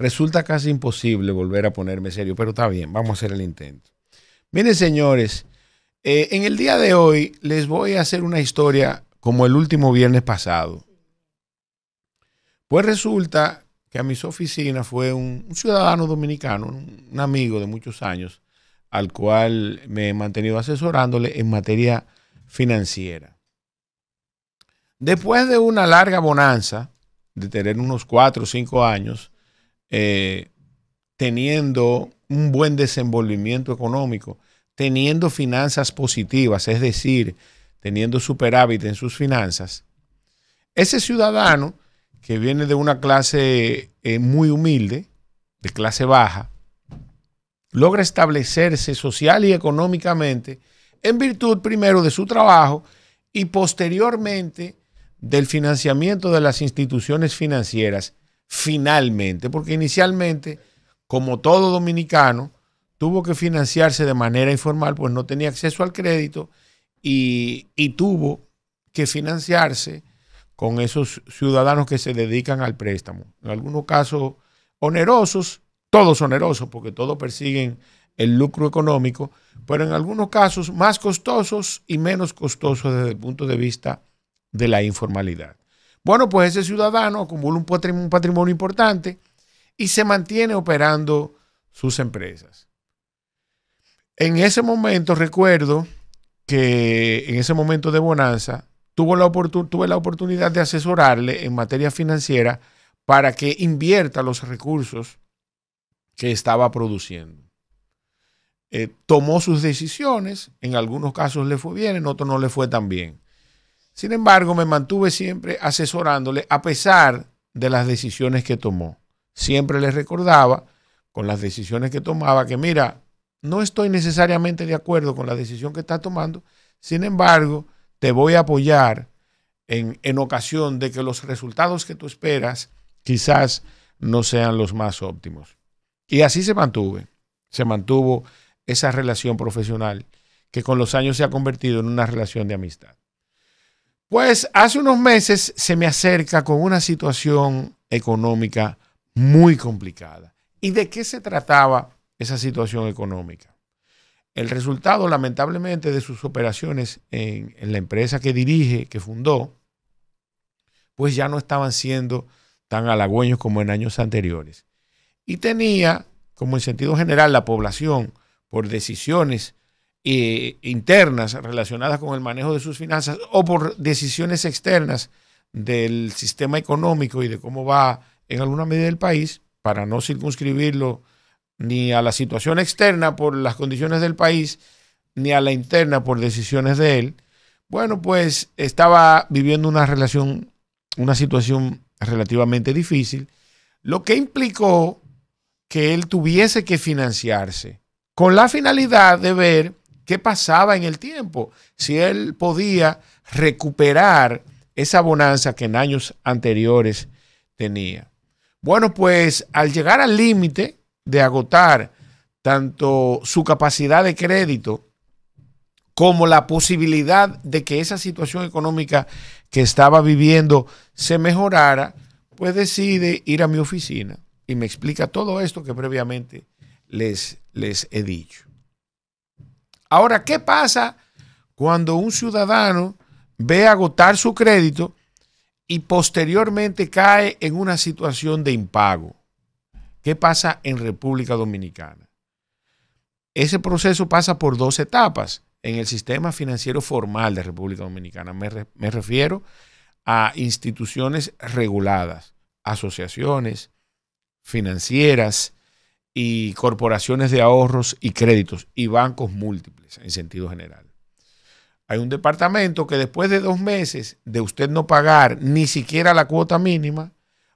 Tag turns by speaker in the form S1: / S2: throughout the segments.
S1: Resulta casi imposible volver a ponerme serio, pero está bien, vamos a hacer el intento. Miren, señores, eh, en el día de hoy les voy a hacer una historia como el último viernes pasado. Pues resulta que a mis oficinas fue un, ciudadano dominicano, un, un amigo de muchos años, al cual me he mantenido asesorándole en materia financiera. Después de una larga bonanza, de tener unos cuatro o cinco años, eh, teniendo un buen desenvolvimiento económico, teniendo finanzas positivas, es decir, teniendo superávit en sus finanzas, ese ciudadano que viene de una clase eh, muy humilde, de clase baja, logra establecerse social y económicamente en virtud primero de su trabajo y posteriormente del financiamiento de las instituciones financieras finalmente, porque inicialmente, como todo dominicano, tuvo que financiarse de manera informal, pues no tenía acceso al crédito y, y tuvo que financiarse con esos ciudadanos que se dedican al préstamo. En algunos casos onerosos, todos onerosos, porque todos persiguen el lucro económico, pero en algunos casos más costosos y menos costosos desde el punto de vista de la informalidad. Bueno, pues ese ciudadano acumula un patrimonio, importante y se mantiene operando sus empresas. En ese momento recuerdo que en ese momento de bonanza tuvo la tuve la oportunidad de asesorarle en materia financiera para que invierta los recursos que estaba produciendo. Eh, tomó sus decisiones, en algunos casos le fue bien, en otros no le fue tan bien. Sin embargo, me mantuve siempre asesorándole a pesar de las decisiones que tomó. Siempre le recordaba con las decisiones que tomaba que, mira, no estoy necesariamente de acuerdo con la decisión que estás tomando, sin embargo, te voy a apoyar en, en ocasión de que los resultados que tú esperas quizás no sean los más óptimos. Y así se mantuve, se mantuvo esa relación profesional que con los años se ha convertido en una relación de amistad. Pues hace unos meses se me acerca con una situación económica muy complicada. ¿Y de qué se trataba esa situación económica? El resultado, lamentablemente, de sus operaciones en, la empresa que dirige, que fundó, pues ya no estaban siendo tan halagüeños como en años anteriores. Y tenía, como en sentido general, la población, por decisiones eh, internas relacionadas con el manejo de sus finanzas o por decisiones externas del sistema económico y de cómo va en alguna medida el país, para no circunscribirlo ni a la situación externa por las condiciones del país, ni a la interna por decisiones de él, bueno, pues estaba viviendo una relación, una situación relativamente difícil, lo que implicó que él tuviese que financiarse con la finalidad de ver qué pasaba en el tiempo, si él podía recuperar esa bonanza que en años anteriores tenía. Bueno, pues al llegar al límite de agotar tanto su capacidad de crédito como la posibilidad de que esa situación económica que estaba viviendo se mejorara, pues decide ir a mi oficina y me explica todo esto que previamente les, les he dicho. Ahora, ¿qué pasa cuando un ciudadano ve agotar su crédito y posteriormente cae en una situación de impago? ¿Qué pasa en República Dominicana? Ese proceso pasa por dos etapas en el sistema financiero formal de República Dominicana. Me, refiero a instituciones reguladas, asociaciones financieras, y corporaciones de ahorros y créditos y bancos múltiples en sentido general. Hay un departamento que después de dos meses de usted no pagar ni siquiera la cuota mínima,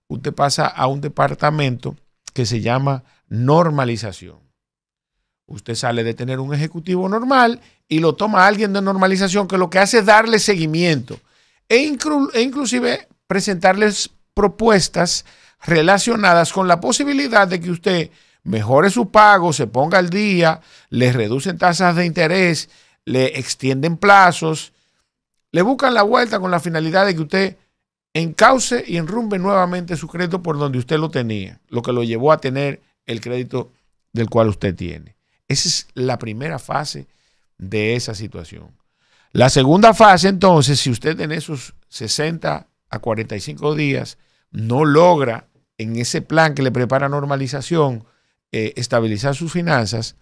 S1: usted pasa a un departamento que se llama normalización. Usted sale de tener un ejecutivo normal y lo toma alguien de normalización que lo que hace es darle seguimiento e, incluso e inclusive presentarles propuestas relacionadas con la posibilidad de que usted mejore su pago, se ponga al día, le reducen tasas de interés, le extienden plazos, le buscan la vuelta con la finalidad de que usted encauce y enrumbe nuevamente su crédito por donde usted lo tenía, lo que lo llevó a tener el crédito del cual usted tiene. Esa es la primera fase de esa situación. La segunda fase, entonces, si usted en esos 60 a 45 días no logra en ese plan que le prepara normalización eh, estabilizar sus finanzas,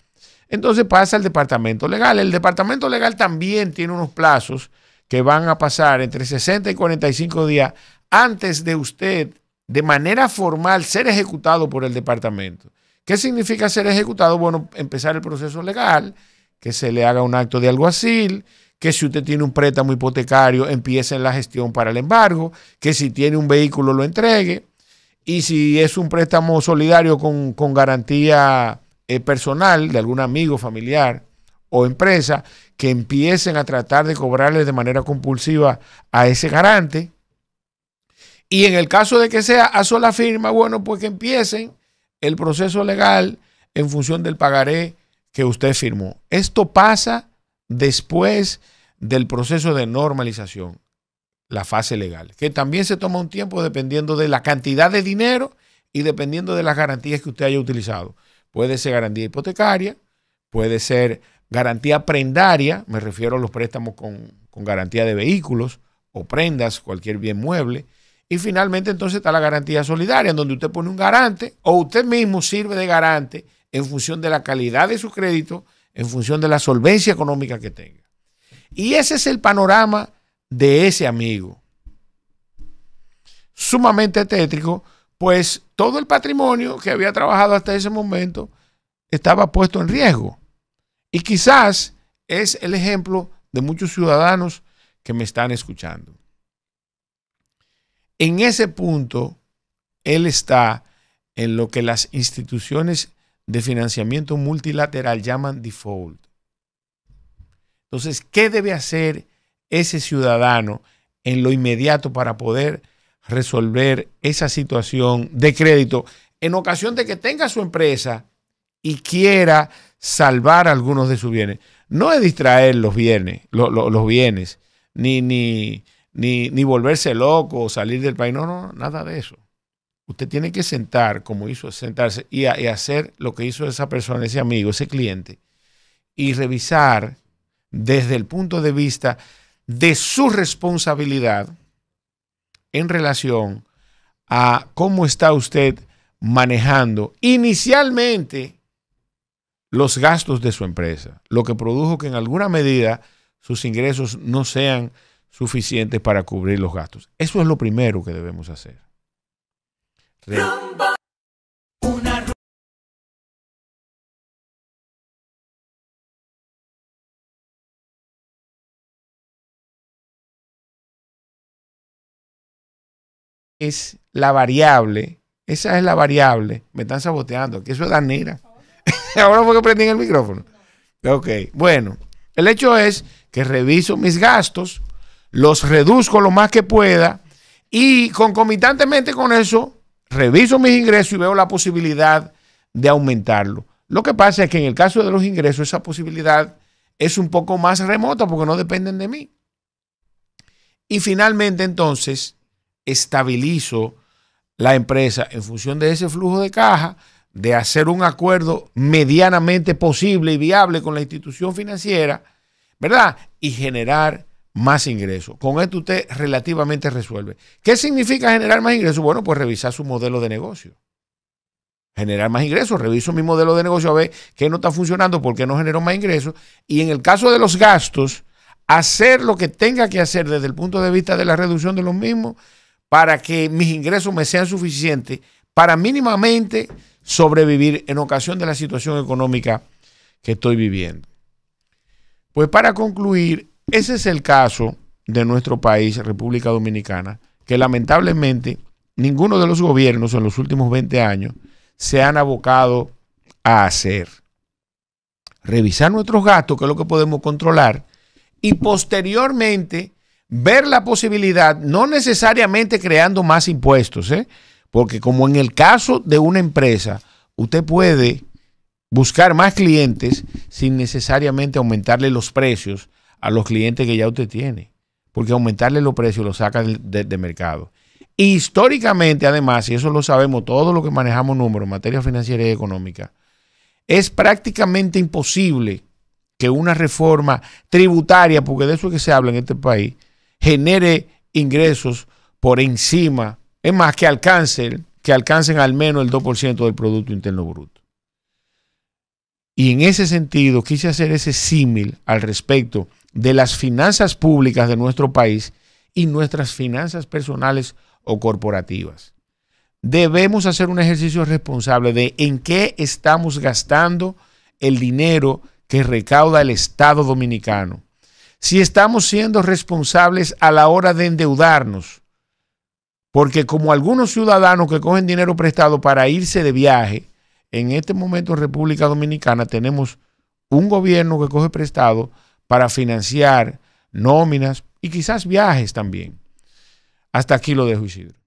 S1: entonces pasa al departamento legal. El departamento legal también tiene unos plazos que van a pasar entre 60 y 45 días antes de usted, de manera formal, ser ejecutado por el departamento. ¿Qué significa ser ejecutado? Bueno, empezar el proceso legal, que se le haga un acto de alguacil, que si usted tiene un préstamo hipotecario, empiece la gestión para el embargo, que si tiene un vehículo, lo entregue y si es un préstamo solidario con, garantía eh, personal de algún amigo, familiar o empresa, que empiecen a tratar de cobrarle de manera compulsiva a ese garante. Y en el caso de que sea a sola firma, bueno, pues que empiecen el proceso legal en función del pagaré que usted firmó. Esto pasa después del proceso de normalización la fase legal, que también se toma un tiempo dependiendo de la cantidad de dinero y dependiendo de las garantías que usted haya utilizado. Puede ser garantía hipotecaria, puede ser garantía prendaria, me refiero a los préstamos con, garantía de vehículos o prendas, cualquier bien mueble. Y finalmente entonces está la garantía solidaria, en donde usted pone un garante o usted mismo sirve de garante en función de la calidad de su crédito, en función de la solvencia económica que tenga. Y ese es el panorama de ese amigo. Sumamente tétrico, pues todo el patrimonio que había trabajado hasta ese momento estaba puesto en riesgo. Y quizás es el ejemplo de muchos ciudadanos que me están escuchando. En ese punto, él está en lo que las instituciones de financiamiento multilateral llaman default. Entonces, ¿qué debe hacer ese ciudadano en lo inmediato para poder resolver esa situación de crédito en ocasión de que tenga su empresa y quiera salvar algunos de sus bienes. No es distraer los bienes, los bienes, ni, ni, ni, volverse loco o salir del país. No, no, nada de eso. Usted tiene que sentar, como hizo, sentarse y hacer lo que hizo esa persona, ese amigo, ese cliente, y revisar desde el punto de vista de su responsabilidad en relación a cómo está usted manejando inicialmente los gastos de su empresa, lo que produjo que en alguna medida sus ingresos no sean suficientes para cubrir los gastos. Eso es lo primero que debemos hacer. es la variable, esa es la variable, me están saboteando, que eso es danera. Ahora fue que prendí el micrófono. Ok, bueno, el hecho es que reviso mis gastos, los reduzco lo más que pueda y concomitantemente con eso reviso mis ingresos y veo la posibilidad de aumentarlo. Lo que pasa es que en el caso de los ingresos esa posibilidad es un poco más remota porque no dependen de mí. Y finalmente entonces estabilizo la empresa en función de ese flujo de caja, de hacer un acuerdo medianamente posible y viable con la institución financiera, ¿verdad? Y generar más ingresos. Con esto usted relativamente resuelve. ¿Qué significa generar más ingresos? Bueno, pues revisar su modelo de negocio. Generar más ingresos, reviso mi modelo de negocio a ver qué no está funcionando, por qué no generó más ingresos. Y en el caso de los gastos, hacer lo que tenga que hacer desde el punto de vista de la reducción de los mismos para que mis ingresos me sean suficientes para mínimamente sobrevivir en ocasión de la situación económica que estoy viviendo. Pues para concluir, ese es el caso de nuestro país, República Dominicana, que lamentablemente ninguno de los gobiernos en los últimos 20 años se han abocado a hacer. Revisar nuestros gastos, que es lo que podemos controlar, y posteriormente ver la posibilidad, no necesariamente creando más impuestos, ¿eh? porque como en el caso de una empresa, usted puede buscar más clientes sin necesariamente aumentarle los precios a los clientes que ya usted tiene, porque aumentarle los precios lo saca de, mercado. Históricamente, además, y eso lo sabemos todos los que manejamos números en materia financiera y económica, es prácticamente imposible que una reforma tributaria, porque de eso es que se habla en este país, genere ingresos por encima, es más, que alcancen, que alcancen al menos el 2% del Producto Interno Bruto. Y en ese sentido, quise hacer ese símil al respecto de las finanzas públicas de nuestro país y nuestras finanzas personales o corporativas. Debemos hacer un ejercicio responsable de en qué estamos gastando el dinero que recauda el Estado dominicano si estamos siendo responsables a la hora de endeudarnos. Porque como algunos ciudadanos que cogen dinero prestado para irse de viaje, en este momento en República Dominicana tenemos un gobierno que coge prestado para financiar nóminas y quizás viajes también. Hasta aquí lo dejo, Isidro.